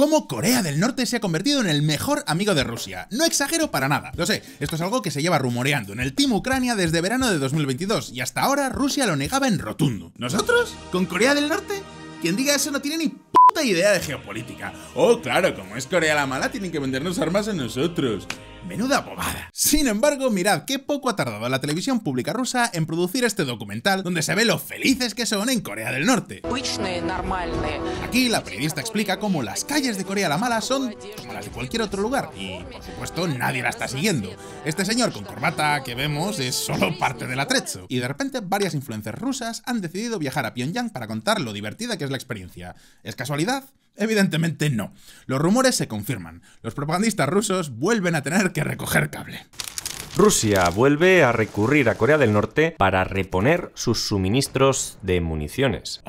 cómo Corea del Norte se ha convertido en el mejor amigo de Rusia. No exagero para nada. Lo sé, esto es algo que se lleva rumoreando en el Team Ucrania desde verano de 2022 y hasta ahora Rusia lo negaba en rotundo. ¿Nosotros? ¿Con Corea del Norte? Quien diga eso no tiene ni puta idea de geopolítica. Oh, claro, como es Corea la mala, tienen que vendernos armas a nosotros. Menuda bobada. Sin embargo, mirad qué poco ha tardado la televisión pública rusa en producir este documental donde se ve lo felices que son en Corea del Norte. Aquí la periodista explica cómo las calles de Corea la Mala son como las de cualquier otro lugar y, por supuesto, nadie la está siguiendo. Este señor con corbata que vemos es solo parte del atrecho. Y de repente varias influencias rusas han decidido viajar a Pyongyang para contar lo divertida que es la experiencia. ¿Es casualidad? Evidentemente no. Los rumores se confirman. Los propagandistas rusos vuelven a tener que recoger cable. Rusia vuelve a recurrir a Corea del Norte para reponer sus suministros de municiones.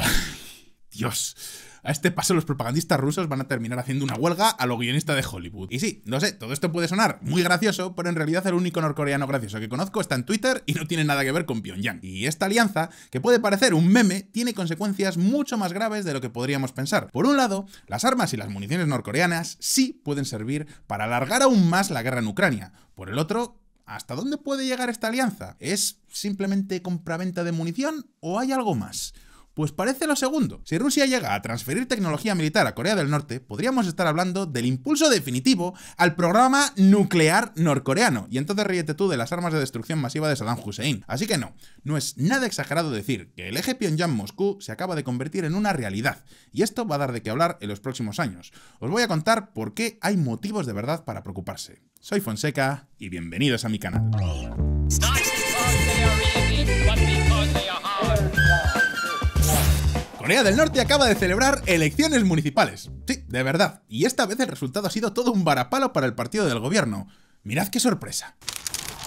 Dios. A este paso los propagandistas rusos van a terminar haciendo una huelga a lo guionista de Hollywood. Y sí, no sé, todo esto puede sonar muy gracioso, pero en realidad el único norcoreano gracioso que conozco está en Twitter y no tiene nada que ver con Pyongyang. Y esta alianza, que puede parecer un meme, tiene consecuencias mucho más graves de lo que podríamos pensar. Por un lado, las armas y las municiones norcoreanas sí pueden servir para alargar aún más la guerra en Ucrania. Por el otro, ¿Hasta dónde puede llegar esta alianza? ¿Es simplemente compraventa de munición o hay algo más? Pues parece lo segundo. Si Rusia llega a transferir tecnología militar a Corea del Norte, podríamos estar hablando del impulso definitivo al programa nuclear norcoreano. Y entonces ríete tú de las armas de destrucción masiva de Saddam Hussein. Así que no, no es nada exagerado decir que el eje Pyongyang-Moscú se acaba de convertir en una realidad. Y esto va a dar de qué hablar en los próximos años. Os voy a contar por qué hay motivos de verdad para preocuparse. Soy Fonseca y bienvenidos a mi canal. Corea del Norte acaba de celebrar elecciones municipales. Sí, de verdad. Y esta vez el resultado ha sido todo un varapalo para el partido del gobierno. Mirad qué sorpresa.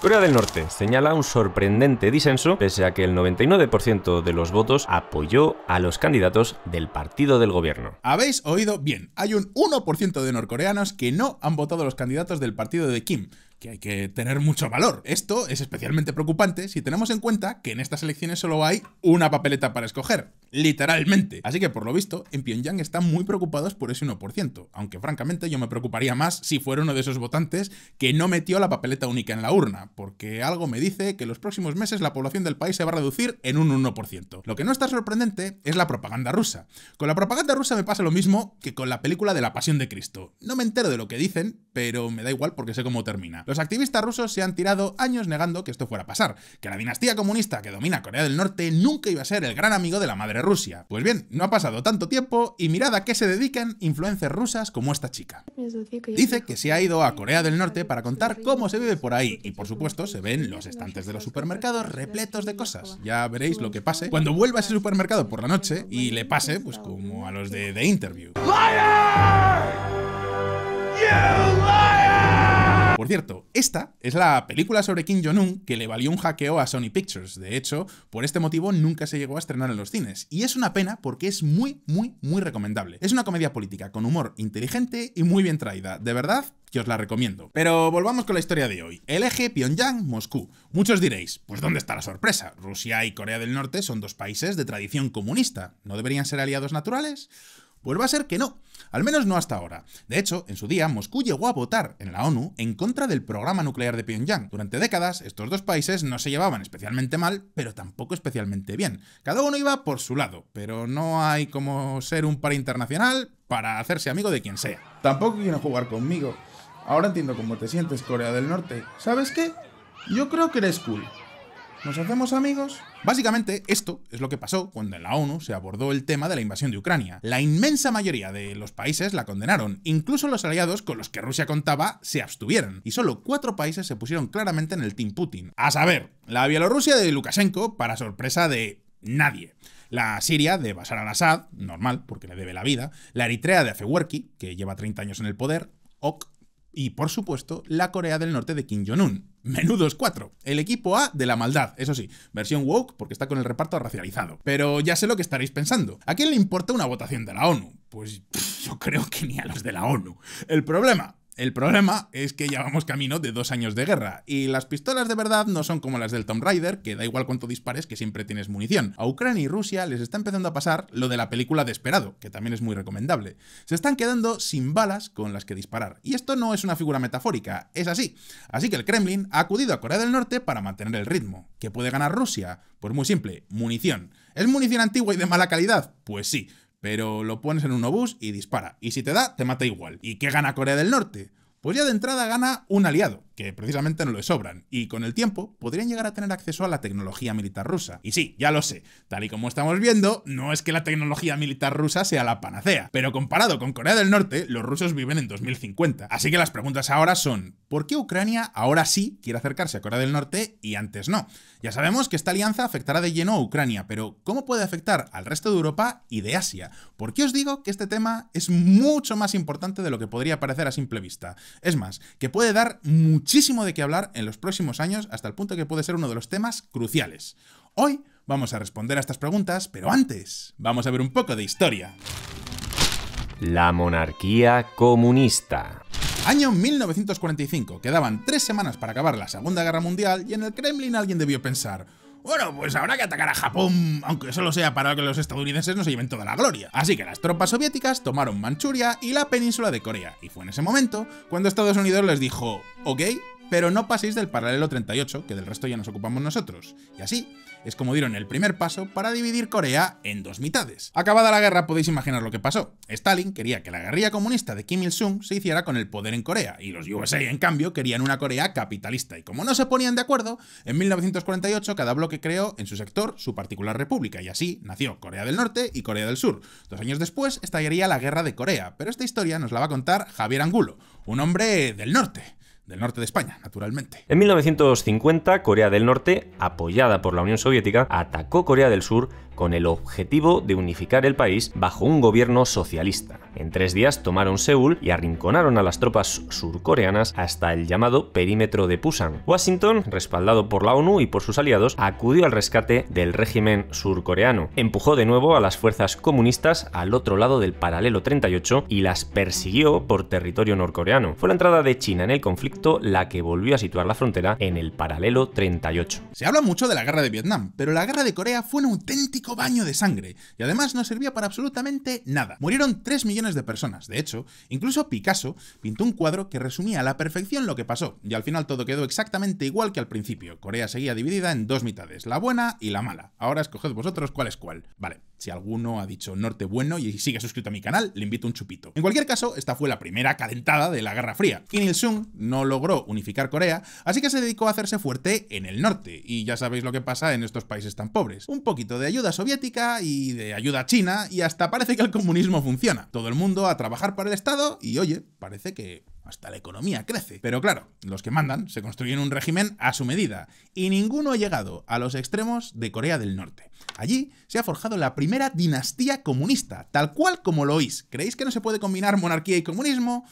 Corea del Norte señala un sorprendente disenso, pese a que el 99% de los votos apoyó a los candidatos del partido del gobierno. Habéis oído bien, hay un 1% de norcoreanos que no han votado a los candidatos del partido de Kim, que hay que tener mucho valor. Esto es especialmente preocupante si tenemos en cuenta que en estas elecciones solo hay una papeleta para escoger, literalmente. Así que por lo visto, en Pyongyang están muy preocupados por ese 1%, aunque francamente yo me preocuparía más si fuera uno de esos votantes que no metió la papeleta única en la urna, porque algo me dice que en los próximos meses la población del país se va a reducir en un 1%. Lo que no está sorprendente es la propaganda rusa. Con la propaganda rusa me pasa lo mismo que con la película de la Pasión de Cristo. No me entero de lo que dicen, pero me da igual porque sé cómo termina. Los activistas rusos se han tirado años negando que esto fuera a pasar, que la dinastía comunista que domina Corea del Norte nunca iba a ser el gran amigo de la madre Rusia. Pues bien, no ha pasado tanto tiempo y mirad a qué se dedican influencers rusas como esta chica. Dice que se ha ido a Corea del Norte para contar cómo se vive por ahí y por supuesto se ven los estantes de los supermercados repletos de cosas. Ya veréis lo que pase cuando vuelva a ese supermercado por la noche y le pase pues como a los de The Interview. Por cierto, esta es la película sobre Kim Jong-un que le valió un hackeo a Sony Pictures. De hecho, por este motivo nunca se llegó a estrenar en los cines. Y es una pena porque es muy, muy, muy recomendable. Es una comedia política con humor inteligente y muy bien traída. De verdad, que os la recomiendo. Pero volvamos con la historia de hoy. El eje Pyongyang-Moscú. Muchos diréis, pues ¿dónde está la sorpresa? Rusia y Corea del Norte son dos países de tradición comunista. ¿No deberían ser aliados naturales? Pues va a ser que no, al menos no hasta ahora. De hecho, en su día, Moscú llegó a votar en la ONU en contra del programa nuclear de Pyongyang. Durante décadas, estos dos países no se llevaban especialmente mal, pero tampoco especialmente bien. Cada uno iba por su lado, pero no hay como ser un par internacional para hacerse amigo de quien sea. Tampoco quieren jugar conmigo. Ahora entiendo cómo te sientes, Corea del Norte. ¿Sabes qué? Yo creo que eres cool. ¿Nos hacemos amigos? Básicamente, esto es lo que pasó cuando en la ONU se abordó el tema de la invasión de Ucrania. La inmensa mayoría de los países la condenaron, incluso los aliados con los que Rusia contaba se abstuvieron, y solo cuatro países se pusieron claramente en el Team Putin. A saber, la Bielorrusia de Lukashenko, para sorpresa de nadie. La Siria de Bashar al-Assad, normal, porque le debe la vida. La Eritrea de Afewerki, que lleva 30 años en el poder, ok. Y por supuesto, la Corea del Norte de Kim Jong-un, Menudos cuatro. El equipo A de la maldad, eso sí, versión woke porque está con el reparto racializado. Pero ya sé lo que estaréis pensando. ¿A quién le importa una votación de la ONU? Pues yo creo que ni a los de la ONU. El problema el problema es que ya vamos camino de dos años de guerra, y las pistolas de verdad no son como las del Tom Raider, que da igual cuánto dispares que siempre tienes munición. A Ucrania y Rusia les está empezando a pasar lo de la película de Desperado, que también es muy recomendable. Se están quedando sin balas con las que disparar, y esto no es una figura metafórica, es así. Así que el Kremlin ha acudido a Corea del Norte para mantener el ritmo. ¿Qué puede ganar Rusia? Pues muy simple, munición. ¿Es munición antigua y de mala calidad? Pues sí, pero lo pones en un obús y dispara. Y si te da, te mata igual. ¿Y qué gana Corea del Norte? pues ya de entrada gana un aliado, que precisamente no le sobran, y con el tiempo podrían llegar a tener acceso a la tecnología militar rusa. Y sí, ya lo sé, tal y como estamos viendo, no es que la tecnología militar rusa sea la panacea, pero comparado con Corea del Norte, los rusos viven en 2050. Así que las preguntas ahora son, ¿por qué Ucrania ahora sí quiere acercarse a Corea del Norte y antes no? Ya sabemos que esta alianza afectará de lleno a Ucrania, pero ¿cómo puede afectar al resto de Europa y de Asia? Porque os digo que este tema es mucho más importante de lo que podría parecer a simple vista? Es más, que puede dar muchísimo de qué hablar en los próximos años hasta el punto que puede ser uno de los temas cruciales. Hoy vamos a responder a estas preguntas, pero antes vamos a ver un poco de historia. La monarquía comunista. Año 1945, quedaban tres semanas para acabar la Segunda Guerra Mundial y en el Kremlin alguien debió pensar, bueno, pues habrá que atacar a Japón, aunque solo sea para que los estadounidenses no se lleven toda la gloria. Así que las tropas soviéticas tomaron Manchuria y la península de Corea, y fue en ese momento cuando Estados Unidos les dijo, ok, pero no paséis del paralelo 38, que del resto ya nos ocupamos nosotros. Y así es como dieron el primer paso para dividir Corea en dos mitades. Acabada la guerra podéis imaginar lo que pasó. Stalin quería que la guerrilla comunista de Kim Il-sung se hiciera con el poder en Corea, y los USA en cambio querían una Corea capitalista. Y como no se ponían de acuerdo, en 1948 cada bloque creó en su sector su particular república, y así nació Corea del Norte y Corea del Sur. Dos años después estallaría la guerra de Corea, pero esta historia nos la va a contar Javier Angulo, un hombre del norte del norte de España, naturalmente. En 1950, Corea del Norte, apoyada por la Unión Soviética, atacó Corea del Sur con el objetivo de unificar el país bajo un gobierno socialista. En tres días tomaron Seúl y arrinconaron a las tropas surcoreanas hasta el llamado perímetro de Pusan. Washington, respaldado por la ONU y por sus aliados, acudió al rescate del régimen surcoreano. Empujó de nuevo a las fuerzas comunistas al otro lado del paralelo 38 y las persiguió por territorio norcoreano. Fue la entrada de China en el conflicto la que volvió a situar la frontera en el paralelo 38. Se habla mucho de la guerra de Vietnam, pero la guerra de Corea fue un auténtico baño de sangre, y además no servía para absolutamente nada. Murieron 3 millones de personas, de hecho, incluso Picasso pintó un cuadro que resumía a la perfección lo que pasó, y al final todo quedó exactamente igual que al principio. Corea seguía dividida en dos mitades, la buena y la mala. Ahora escoged vosotros cuál es cuál. Vale, si alguno ha dicho norte bueno y sigue suscrito a mi canal, le invito un chupito. En cualquier caso, esta fue la primera calentada de la Guerra Fría. Kim Il-sung no logró unificar Corea, así que se dedicó a hacerse fuerte en el norte, y ya sabéis lo que pasa en estos países tan pobres. Un poquito de ayuda soviética y de ayuda china, y hasta parece que el comunismo funciona. Todo el mundo a trabajar para el Estado, y oye, parece que hasta la economía crece. Pero claro, los que mandan se construyen un régimen a su medida, y ninguno ha llegado a los extremos de Corea del Norte. Allí se ha forjado la primera dinastía comunista, tal cual como lo oís. ¿Creéis que no se puede combinar monarquía y comunismo?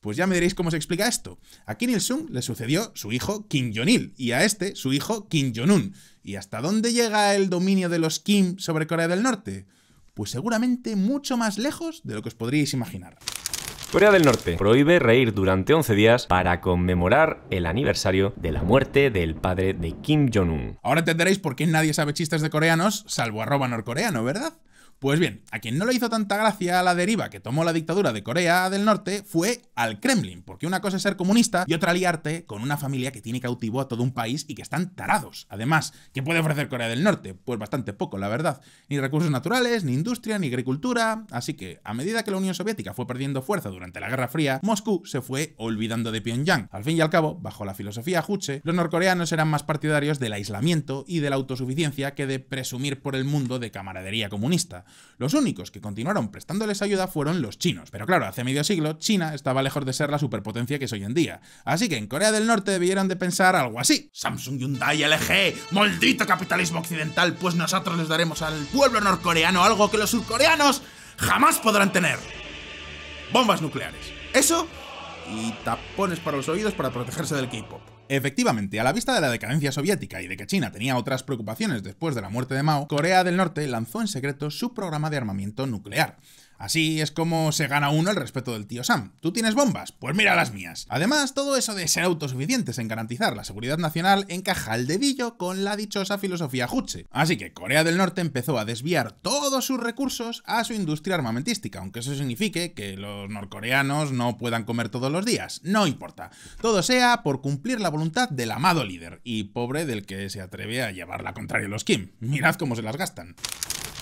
Pues ya me diréis cómo se explica esto. A Kim Il-sung le sucedió su hijo Kim Jong-il y a este su hijo Kim Jong-un. ¿Y hasta dónde llega el dominio de los Kim sobre Corea del Norte? Pues seguramente mucho más lejos de lo que os podríais imaginar. Corea del Norte prohíbe reír durante 11 días para conmemorar el aniversario de la muerte del padre de Kim Jong-un. Ahora entenderéis por qué nadie sabe chistes de coreanos, salvo arroba norcoreano, ¿verdad? Pues bien, a quien no le hizo tanta gracia la deriva que tomó la dictadura de Corea del Norte fue al Kremlin, porque una cosa es ser comunista y otra aliarte con una familia que tiene cautivo a todo un país y que están tarados. Además, ¿qué puede ofrecer Corea del Norte? Pues bastante poco, la verdad. Ni recursos naturales, ni industria, ni agricultura. Así que, a medida que la Unión Soviética fue perdiendo fuerza durante la Guerra Fría, Moscú se fue olvidando de Pyongyang. Al fin y al cabo, bajo la filosofía Juche, los norcoreanos eran más partidarios del aislamiento y de la autosuficiencia que de presumir por el mundo de camaradería comunista. Los únicos que continuaron prestándoles ayuda fueron los chinos, pero claro, hace medio siglo China estaba lejos de ser la superpotencia que es hoy en día, así que en Corea del Norte debieron de pensar algo así. Samsung, Hyundai, LG, maldito capitalismo occidental, pues nosotros les daremos al pueblo norcoreano algo que los surcoreanos jamás podrán tener. Bombas nucleares. Eso y tapones para los oídos para protegerse del K-pop. Efectivamente, a la vista de la decadencia soviética y de que China tenía otras preocupaciones después de la muerte de Mao, Corea del Norte lanzó en secreto su programa de armamento nuclear. Así es como se gana uno el respeto del tío Sam. ¿Tú tienes bombas? Pues mira las mías. Además, todo eso de ser autosuficientes en garantizar la seguridad nacional encaja al dedillo con la dichosa filosofía Juche. Así que Corea del Norte empezó a desviar todos sus recursos a su industria armamentística, aunque eso signifique que los norcoreanos no puedan comer todos los días. No importa. Todo sea por cumplir la voluntad del amado líder, y pobre del que se atreve a llevarla la contraria a los Kim. Mirad cómo se las gastan.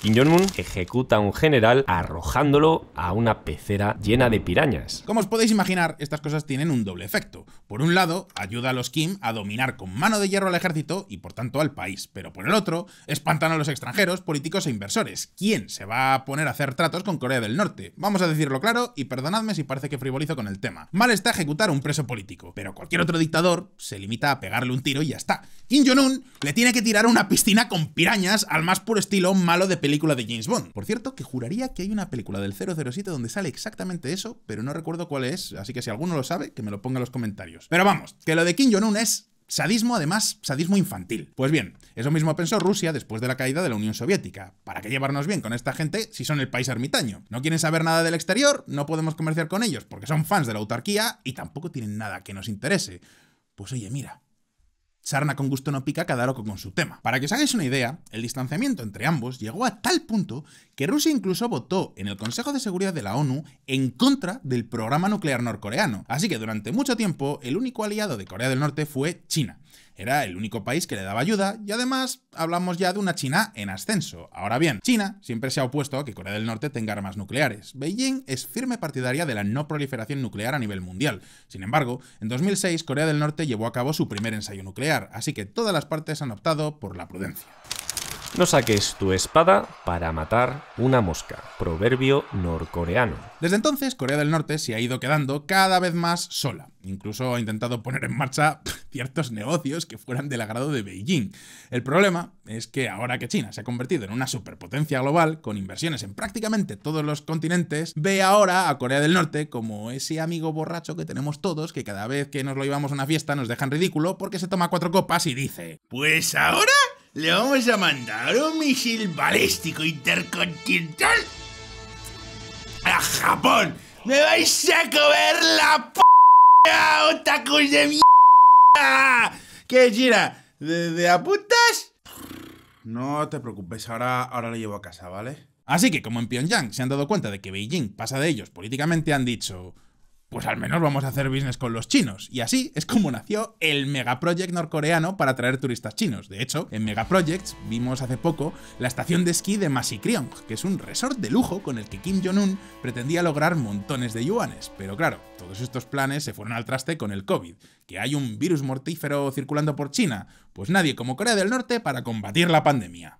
Kim Jong-un ejecuta a un general arrojándolo a una pecera llena de pirañas. Como os podéis imaginar, estas cosas tienen un doble efecto. Por un lado, ayuda a los Kim a dominar con mano de hierro al ejército y por tanto al país, pero por el otro, espantan a los extranjeros, políticos e inversores. ¿Quién se va a poner a hacer tratos con Corea del Norte? Vamos a decirlo claro y perdonadme si parece que frivolizo con el tema. Mal está ejecutar a un preso político, pero cualquier otro dictador se limita a pegarle un tiro y ya está. Kim Jong-un le tiene que tirar una piscina con pirañas al más puro estilo malo de película película de James Bond. Por cierto, que juraría que hay una película del 007 donde sale exactamente eso, pero no recuerdo cuál es, así que si alguno lo sabe, que me lo ponga en los comentarios. Pero vamos, que lo de Kim Jong-un es Sadismo, además, sadismo infantil. Pues bien, eso mismo pensó Rusia después de la caída de la Unión Soviética. ¿Para qué llevarnos bien con esta gente si son el país ermitaño? No quieren saber nada del exterior, no podemos comerciar con ellos porque son fans de la autarquía y tampoco tienen nada que nos interese. Pues oye, mira, Sarna con gusto no pica, cada loco con su tema. Para que os hagáis una idea, el distanciamiento entre ambos llegó a tal punto que Rusia incluso votó en el Consejo de Seguridad de la ONU en contra del programa nuclear norcoreano. Así que durante mucho tiempo, el único aliado de Corea del Norte fue China. Era el único país que le daba ayuda y además hablamos ya de una China en ascenso. Ahora bien, China siempre se ha opuesto a que Corea del Norte tenga armas nucleares. Beijing es firme partidaria de la no proliferación nuclear a nivel mundial. Sin embargo, en 2006 Corea del Norte llevó a cabo su primer ensayo nuclear, así que todas las partes han optado por la prudencia. No saques tu espada para matar una mosca. Proverbio norcoreano. Desde entonces, Corea del Norte se ha ido quedando cada vez más sola. Incluso ha intentado poner en marcha ciertos negocios que fueran del agrado de Beijing. El problema es que ahora que China se ha convertido en una superpotencia global, con inversiones en prácticamente todos los continentes, ve ahora a Corea del Norte como ese amigo borracho que tenemos todos, que cada vez que nos lo llevamos a una fiesta nos dejan ridículo porque se toma cuatro copas y dice, pues ahora le vamos a mandar un misil balístico intercontinental a Japón. ¡Me vais a comer la p*** otakus de mierda! ¿Qué gira? ¿De, apuntas? No te preocupes, ahora, ahora lo llevo a casa, ¿vale? Así que como en Pyongyang se han dado cuenta de que Beijing pasa de ellos políticamente, han dicho pues al menos vamos a hacer business con los chinos. Y así es como nació el megaproject norcoreano para atraer turistas chinos. De hecho, en megaprojects vimos hace poco la estación de esquí de Masikryong, que es un resort de lujo con el que Kim Jong-un pretendía lograr montones de yuanes. Pero claro, todos estos planes se fueron al traste con el COVID, que hay un virus mortífero circulando por China. Pues nadie como Corea del Norte para combatir la pandemia.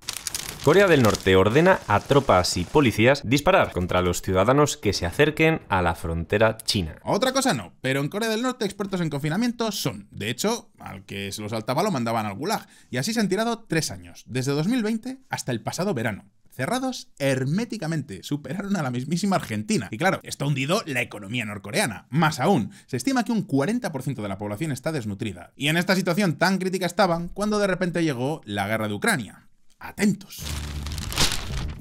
Corea del Norte ordena a tropas y policías disparar contra los ciudadanos que se acerquen a la frontera china. Otra cosa no, pero en Corea del Norte expertos en confinamiento son. De hecho, al que se lo saltaba lo mandaban al gulag. Y así se han tirado tres años, desde 2020 hasta el pasado verano cerrados herméticamente, superaron a la mismísima Argentina. Y claro, está hundido la economía norcoreana. Más aún, se estima que un 40% de la población está desnutrida. Y en esta situación tan crítica estaban cuando de repente llegó la guerra de Ucrania. Atentos.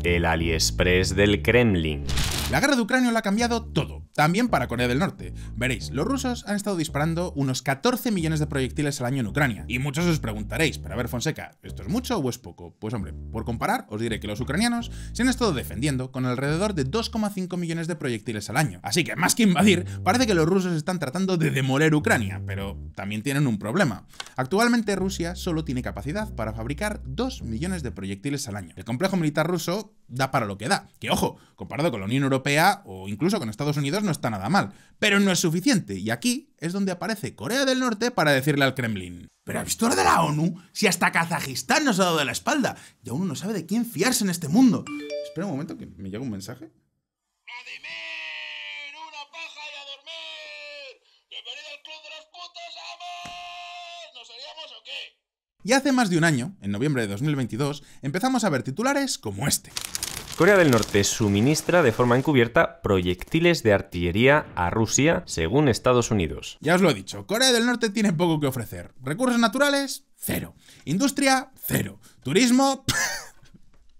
El AliExpress del Kremlin. La guerra de Ucrania lo ha cambiado todo. También para Corea del Norte. Veréis, los rusos han estado disparando unos 14 millones de proyectiles al año en Ucrania. Y muchos os preguntaréis, pero a ver Fonseca, ¿esto es mucho o es poco? Pues hombre, por comparar, os diré que los ucranianos se han estado defendiendo con alrededor de 2,5 millones de proyectiles al año. Así que más que invadir, parece que los rusos están tratando de demoler Ucrania, pero también tienen un problema. Actualmente Rusia solo tiene capacidad para fabricar 2 millones de proyectiles al año. El complejo militar ruso da para lo que da, que ojo, comparado con la Unión Europea o incluso con Estados Unidos no está nada mal, pero no es suficiente, y aquí es donde aparece Corea del Norte para decirle al Kremlin. Pero avistor de la ONU, si hasta Kazajistán nos ha dado de la espalda, y aún no sabe de quién fiarse en este mundo. Espera un momento que me llega un mensaje. Y hace más de un año, en noviembre de 2022, empezamos a ver titulares como este. Corea del Norte suministra de forma encubierta proyectiles de artillería a Rusia, según Estados Unidos. Ya os lo he dicho, Corea del Norte tiene poco que ofrecer. Recursos naturales, cero. Industria, cero. Turismo...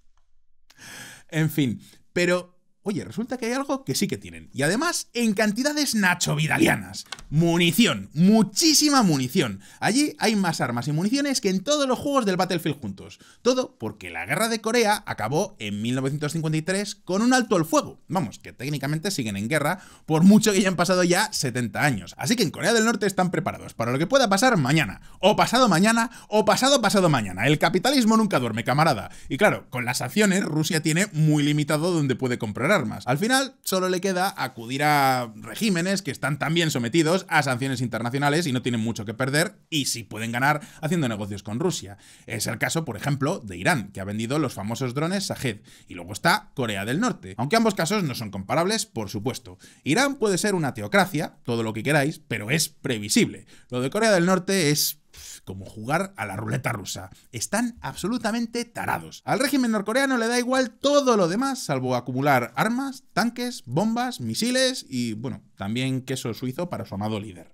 en fin, pero Oye, resulta que hay algo que sí que tienen. Y además, en cantidades nacho vidalianas. Munición, muchísima munición. Allí hay más armas y municiones que en todos los juegos del Battlefield juntos. Todo porque la guerra de Corea acabó en 1953 con un alto al fuego. Vamos, que técnicamente siguen en guerra, por mucho que ya pasado ya 70 años. Así que en Corea del Norte están preparados para lo que pueda pasar mañana, o pasado mañana, o pasado pasado mañana. El capitalismo nunca duerme, camarada. Y claro, con las acciones, Rusia tiene muy limitado donde puede comprar al final, solo le queda acudir a regímenes que están también sometidos a sanciones internacionales y no tienen mucho que perder y si pueden ganar haciendo negocios con Rusia. Es el caso, por ejemplo, de Irán, que ha vendido los famosos drones Sajed. y luego está Corea del Norte. Aunque ambos casos no son comparables, por supuesto. Irán puede ser una teocracia, todo lo que queráis, pero es previsible. Lo de Corea del Norte es como jugar a la ruleta rusa. Están absolutamente tarados. Al régimen norcoreano le da igual todo lo demás, salvo acumular armas, tanques, bombas, misiles y, bueno, también queso suizo para su amado líder.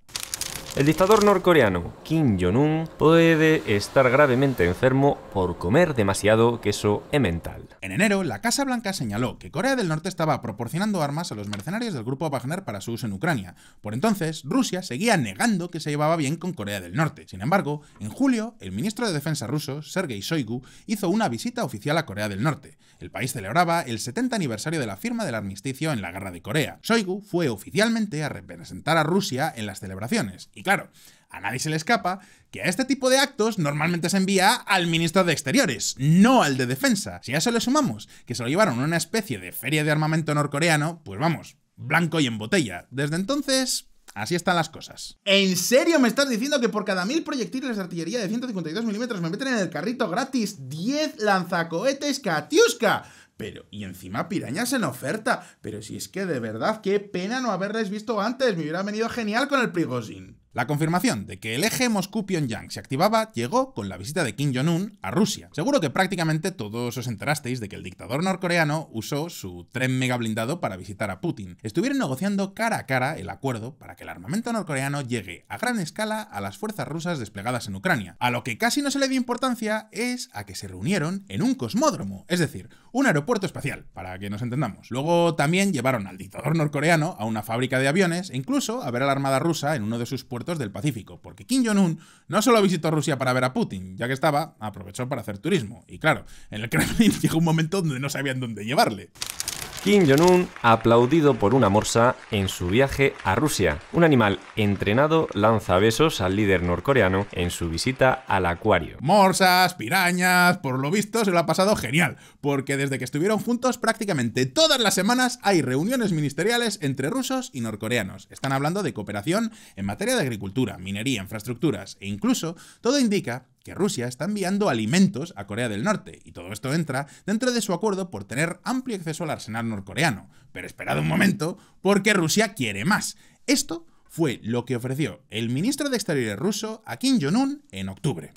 El dictador norcoreano Kim Jong-un puede estar gravemente enfermo por comer demasiado queso emmental. En enero, la Casa Blanca señaló que Corea del Norte estaba proporcionando armas a los mercenarios del grupo Wagner para su uso en Ucrania. Por entonces, Rusia seguía negando que se llevaba bien con Corea del Norte. Sin embargo, en julio, el ministro de Defensa ruso, Sergei Shoigu, hizo una visita oficial a Corea del Norte. El país celebraba el 70 aniversario de la firma del armisticio en la Guerra de Corea. Shoigu fue oficialmente a representar a Rusia en las celebraciones claro, a nadie se le escapa que a este tipo de actos normalmente se envía al ministro de Exteriores, no al de Defensa. Si a eso le sumamos que se lo llevaron a una especie de feria de armamento norcoreano, pues vamos, blanco y en botella. Desde entonces, Así están las cosas. ¿En serio me estás diciendo que por cada mil proyectiles de artillería de 152 milímetros me meten en el carrito gratis 10 lanzacohetes Katiuska? Pero, y encima pirañas en oferta. Pero si es que de verdad, qué pena no haberles visto antes. Me hubiera venido genial con el Prigozhin. La confirmación de que el eje Moscú-Pyongyang se activaba llegó con la visita de Kim Jong-un a Rusia. Seguro que prácticamente todos os enterasteis de que el dictador norcoreano usó su tren mega blindado para visitar a Putin. Estuvieron negociando cara a cara el acuerdo para que el armamento norcoreano llegue a gran escala a las fuerzas rusas desplegadas en Ucrania. A lo que casi no se le dio importancia es a que se reunieron en un cosmódromo, es decir, un aeropuerto espacial, para que nos entendamos. Luego también llevaron al dictador norcoreano a una fábrica de aviones e incluso a ver a la armada rusa en uno de sus puertos del Pacífico, porque Kim Jong-un no solo visitó Rusia para ver a Putin, ya que estaba, aprovechó para hacer turismo. Y claro, en el Kremlin llegó un momento donde no sabían dónde llevarle. Kim Jong-un aplaudido por una morsa en su viaje a Rusia. Un animal entrenado lanza besos al líder norcoreano en su visita al acuario. Morsas, pirañas, por lo visto se lo ha pasado genial, porque desde que estuvieron juntos prácticamente todas las semanas hay reuniones ministeriales entre rusos y norcoreanos. Están hablando de cooperación en materia de agricultura, minería, infraestructuras e incluso todo indica que Rusia está enviando alimentos a Corea del Norte, y todo esto entra dentro de su acuerdo por tener amplio acceso al arsenal norcoreano. Pero esperad un momento, porque Rusia quiere más. Esto fue lo que ofreció el ministro de Exteriores ruso a Kim Jong-un en octubre.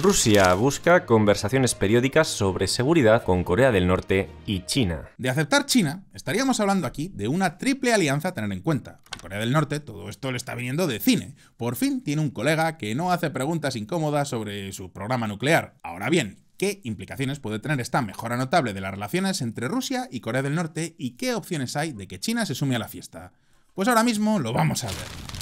Rusia busca conversaciones periódicas sobre seguridad con Corea del Norte y China. De aceptar China, estaríamos hablando aquí de una triple alianza a tener en cuenta. Corea del Norte, todo esto le está viniendo de cine. Por fin tiene un colega que no hace preguntas incómodas sobre su programa nuclear. Ahora bien, ¿Qué implicaciones puede tener esta mejora notable de las relaciones entre Rusia y Corea del Norte y qué opciones hay de que China se sume a la fiesta? Pues ahora mismo lo vamos a ver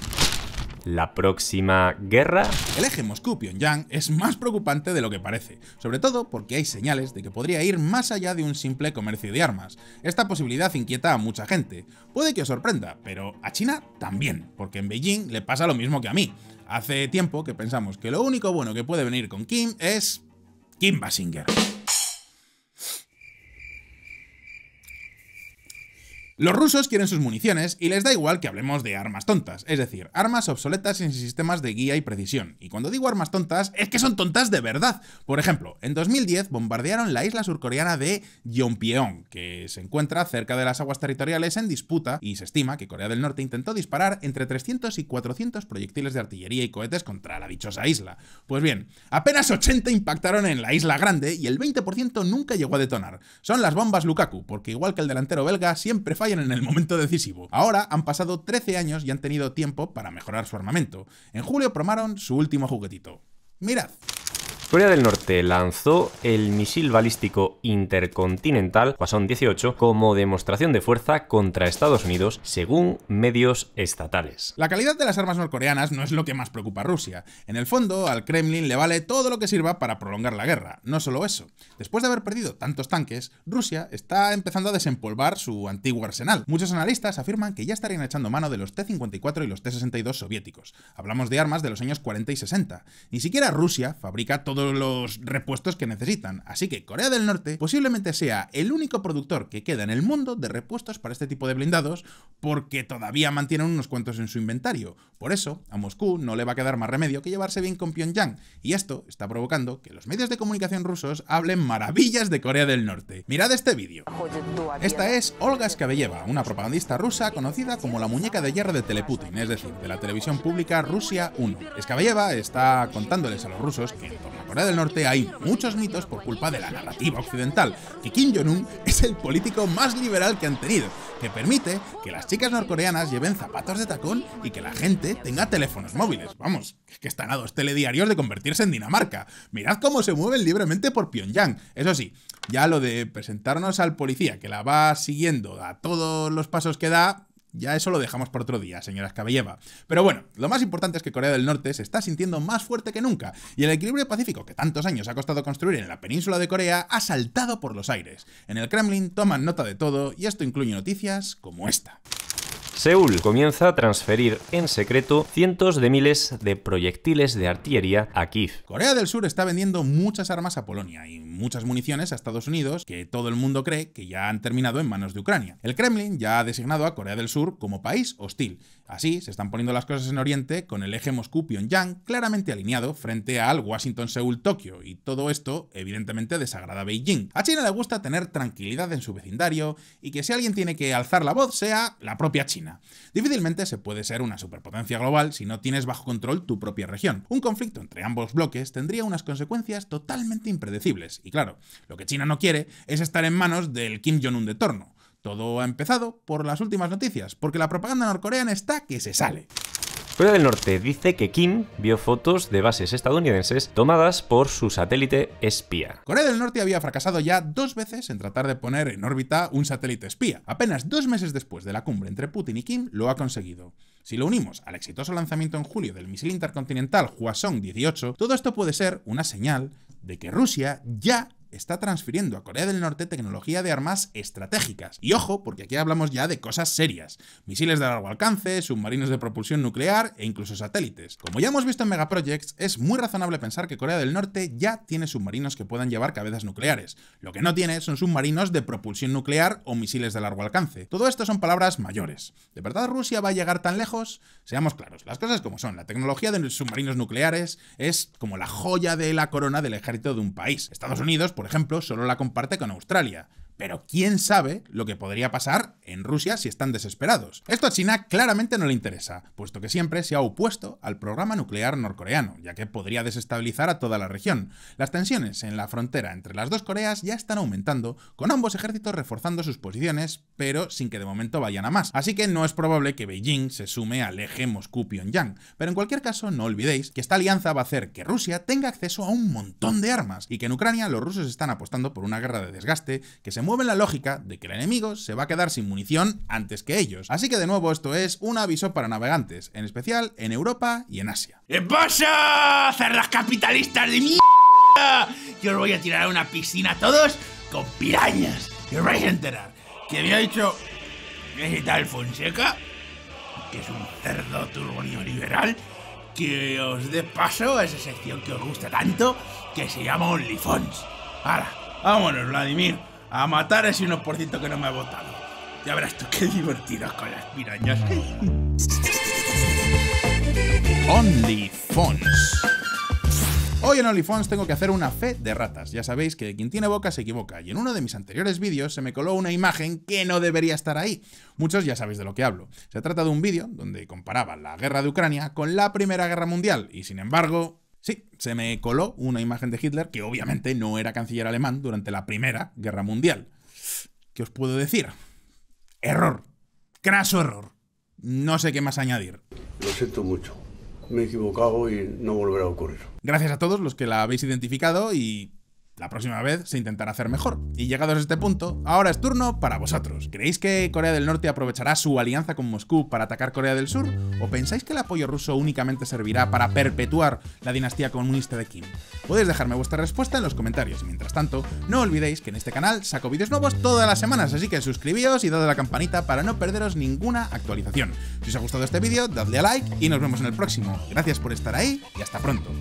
la próxima guerra? El eje Moscú-Pyongyang es más preocupante de lo que parece, sobre todo porque hay señales de que podría ir más allá de un simple comercio de armas. Esta posibilidad inquieta a mucha gente. Puede que os sorprenda, pero a China también, porque en Beijing le pasa lo mismo que a mí. Hace tiempo que pensamos que lo único bueno que puede venir con Kim es Kim Basinger. Los rusos quieren sus municiones y les da igual que hablemos de armas tontas, es decir, armas obsoletas sin sistemas de guía y precisión. Y cuando digo armas tontas, es que son tontas de verdad. Por ejemplo, en 2010 bombardearon la isla surcoreana de Yeonpyeong, que se encuentra cerca de las aguas territoriales en disputa y se estima que Corea del Norte intentó disparar entre 300 y 400 proyectiles de artillería y cohetes contra la dichosa isla. Pues bien, apenas 80 impactaron en la isla grande y el 20% nunca llegó a detonar. Son las bombas Lukaku, porque igual que el delantero belga, siempre falla en el momento decisivo. Ahora han pasado 13 años y han tenido tiempo para mejorar su armamento. En julio promaron su último juguetito. Mirad. Corea del Norte lanzó el misil balístico intercontinental Hwasong-18 como demostración de fuerza contra Estados Unidos, según medios estatales. La calidad de las armas norcoreanas no es lo que más preocupa a Rusia. En el fondo, al Kremlin le vale todo lo que sirva para prolongar la guerra. No solo eso. Después de haber perdido tantos tanques, Rusia está empezando a desempolvar su antiguo arsenal. Muchos analistas afirman que ya estarían echando mano de los T-54 y los T-62 soviéticos. Hablamos de armas de los años 40 y 60. Ni siquiera Rusia fabrica todo los repuestos que necesitan. Así que Corea del Norte posiblemente sea el único productor que queda en el mundo de repuestos para este tipo de blindados porque todavía mantienen unos cuantos en su inventario. Por eso, a Moscú no le va a quedar más remedio que llevarse bien con Pyongyang y esto está provocando que los medios de comunicación rusos hablen maravillas de Corea del Norte. Mirad este vídeo. Esta es Olga Skabeyeva, una propagandista rusa conocida como la muñeca de hierro de Teleputin, es decir, de la televisión pública Rusia 1. Skabeyeva está contándoles a los rusos que en Corea del Norte hay muchos mitos por culpa de la narrativa occidental, que Kim Jong-un es el político más liberal que han tenido, que permite que las chicas norcoreanas lleven zapatos de tacón y que la gente tenga teléfonos móviles. Vamos, que están a dos telediarios de convertirse en Dinamarca. Mirad cómo se mueven libremente por Pyongyang. Eso sí, ya lo de presentarnos al policía que la va siguiendo a todos los pasos que da, ya eso lo dejamos por otro día, señoras caballéva. Pero bueno, lo más importante es que Corea del Norte se está sintiendo más fuerte que nunca, y el equilibrio pacífico que tantos años ha costado construir en la península de Corea ha saltado por los aires. En el Kremlin toman nota de todo, y esto incluye noticias como esta. Seúl comienza a transferir en secreto cientos de miles de proyectiles de artillería a Kiev. Corea del Sur está vendiendo muchas armas a Polonia y muchas municiones a Estados Unidos que todo el mundo cree que ya han terminado en manos de Ucrania. El Kremlin ya ha designado a Corea del Sur como país hostil. Así se están poniendo las cosas en Oriente con el eje Moscú-Pyongyang claramente alineado frente al Washington-Seúl-Tokio y todo esto evidentemente desagrada a Beijing. A China le gusta tener tranquilidad en su vecindario y que si alguien tiene que alzar la voz sea la propia China. Difícilmente se puede ser una superpotencia global si no tienes bajo control tu propia región. Un conflicto entre ambos bloques tendría unas consecuencias totalmente impredecibles. Y claro, lo que China no quiere es estar en manos del Kim Jong-un de torno. Todo ha empezado por las últimas noticias, porque la propaganda norcoreana está que se sale. Corea del Norte dice que Kim vio fotos de bases estadounidenses tomadas por su satélite espía. Corea del Norte había fracasado ya dos veces en tratar de poner en órbita un satélite espía. Apenas dos meses después de la cumbre entre Putin y Kim lo ha conseguido. Si lo unimos al exitoso lanzamiento en julio del misil intercontinental Hwasong-18, todo esto puede ser una señal de que Rusia ya está transfiriendo a Corea del Norte tecnología de armas estratégicas. Y ojo, porque aquí hablamos ya de cosas serias. Misiles de largo alcance, submarinos de propulsión nuclear e incluso satélites. Como ya hemos visto en Megaprojects, es muy razonable pensar que Corea del Norte ya tiene submarinos que puedan llevar cabezas nucleares. Lo que no tiene son submarinos de propulsión nuclear o misiles de largo alcance. Todo esto son palabras mayores. ¿De verdad Rusia va a llegar tan lejos? Seamos claros, las cosas como son. La tecnología de submarinos nucleares es como la joya de la corona del ejército de un país. Estados Unidos, por ejemplo, solo la comparte con Australia. Pero quién sabe lo que podría pasar en Rusia si están desesperados. Esto a China claramente no le interesa, puesto que siempre se ha opuesto al programa nuclear norcoreano, ya que podría desestabilizar a toda la región. Las tensiones en la frontera entre las dos Coreas ya están aumentando, con ambos ejércitos reforzando sus posiciones, pero sin que de momento vayan a más. Así que no es probable que Beijing se sume al eje Moscú-Pyongyang. Pero en cualquier caso, no olvidéis que esta alianza va a hacer que Rusia tenga acceso a un montón de armas y que en Ucrania los rusos están apostando por una guerra de desgaste que se mueven la lógica de que el enemigo se va a quedar sin munición antes que ellos. Así que de nuevo esto es un aviso para navegantes, en especial en Europa y en Asia. ¿Qué HACER LAS capitalistas de mierda? Yo os voy a tirar a una piscina a todos con pirañas. Y os vais a enterar que había dicho ¿Qué tal Fonseca, que es un cerdo turbo neoliberal, que os dé paso a esa sección que os gusta tanto, que se llama OnlyFans. ¡Hala! ¡Vámonos, Vladimir! a matar a ese 1% que no me ha votado. Ya verás tú qué divertido con las pirañas. Fons. Hoy en Fons tengo que hacer una fe de ratas. Ya sabéis que quien tiene boca se equivoca, y en uno de mis anteriores vídeos se me coló una imagen que no debería estar ahí. Muchos ya sabéis de lo que hablo. Se trata de un vídeo donde comparaba la guerra de Ucrania con la Primera Guerra Mundial, y sin embargo, Sí, se me coló una imagen de Hitler que obviamente no era canciller alemán durante la Primera Guerra Mundial. ¿Qué os puedo decir? Error. Craso error. No sé qué más añadir. Lo siento mucho. Me he equivocado y no volverá a ocurrir. Gracias a todos los que la habéis identificado y la próxima vez se intentará hacer mejor. Y llegados a este punto, ahora es turno para vosotros. ¿Creéis que Corea del Norte aprovechará su alianza con Moscú para atacar Corea del Sur? ¿O pensáis que el apoyo ruso únicamente servirá para perpetuar la dinastía comunista de Kim? Podéis dejarme vuestra respuesta en los comentarios. Mientras tanto, no olvidéis que en este canal saco vídeos nuevos todas las semanas, así que suscribíos y dadle a la campanita para no perderos ninguna actualización. Si os ha gustado este vídeo, dadle a like y nos vemos en el próximo. Gracias por estar ahí y hasta pronto.